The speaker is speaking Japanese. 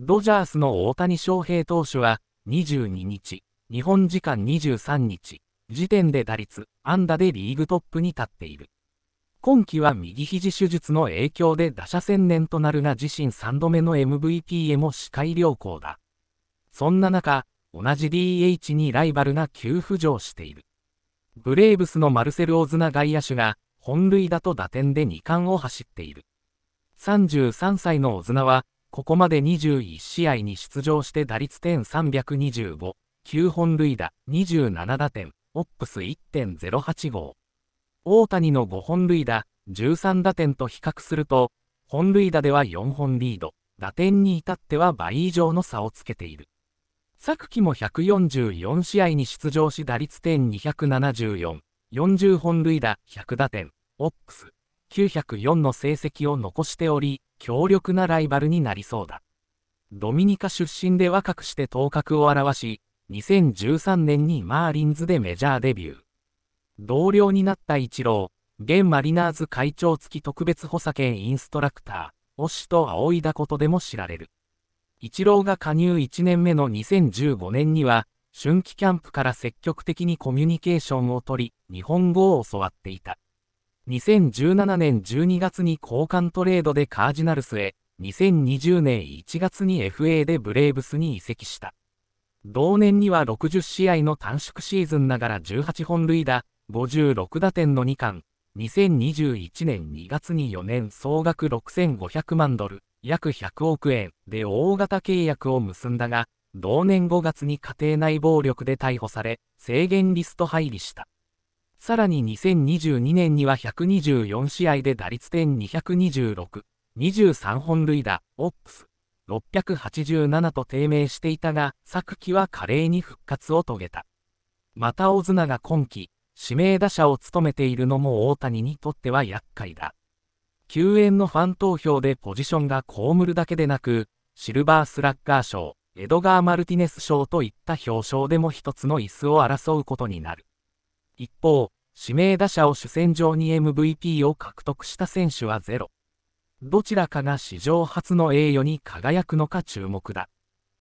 ドジャースの大谷翔平投手は、22日、日本時間23日、時点で打率、安打でリーグトップに立っている。今季は右肘手術の影響で打者専念となるが自身3度目の MVP へも視界良好だ。そんな中、同じ DH にライバルが急浮上している。ブレーブスのマルセル・オズナ外野手が、本塁打と打点で2冠を走っている。33歳のオズナは、ここまで21試合に出場して打率点325、9本塁打、27打点、オップス1 0 8号。大谷の5本塁打、13打点と比較すると、本塁打では4本リード、打点に至っては倍以上の差をつけている。昨季も144試合に出場し打率点274、40本塁打、100打点、オップス904の成績を残しており、強力なライバルになりそうだ。ドミニカ出身で若くして頭角を現し、2013年にマーリンズでメジャーデビュー。同僚になったイチロー、現マリナーズ会長付き特別補佐兼インストラクター、オシと仰いだことでも知られる。イチローが加入1年目の2015年には、春季キャンプから積極的にコミュニケーションをとり、日本語を教わっていた。2017年12月に交換トレードでカージナルスへ、2020年1月に FA でブレーブスに移籍した。同年には60試合の短縮シーズンながら18本塁打、56打点の2冠、2021年2月に4年総額6500万ドル、約100億円で大型契約を結んだが、同年5月に家庭内暴力で逮捕され、制限リスト入りした。さらに2022年には124試合で打率点226、23本塁打、オップス、687と低迷していたが、昨季は華麗に復活を遂げた。またオズナが今季、指名打者を務めているのも大谷にとっては厄介だ。救援のファン投票でポジションが被るだけでなく、シルバースラッガー賞、エドガー・マルティネス賞といった表彰でも一つの椅子を争うことになる。一方、指名打者を主戦場に MVP を獲得した選手はゼロ。どちらかが史上初の栄誉に輝くのか注目だ。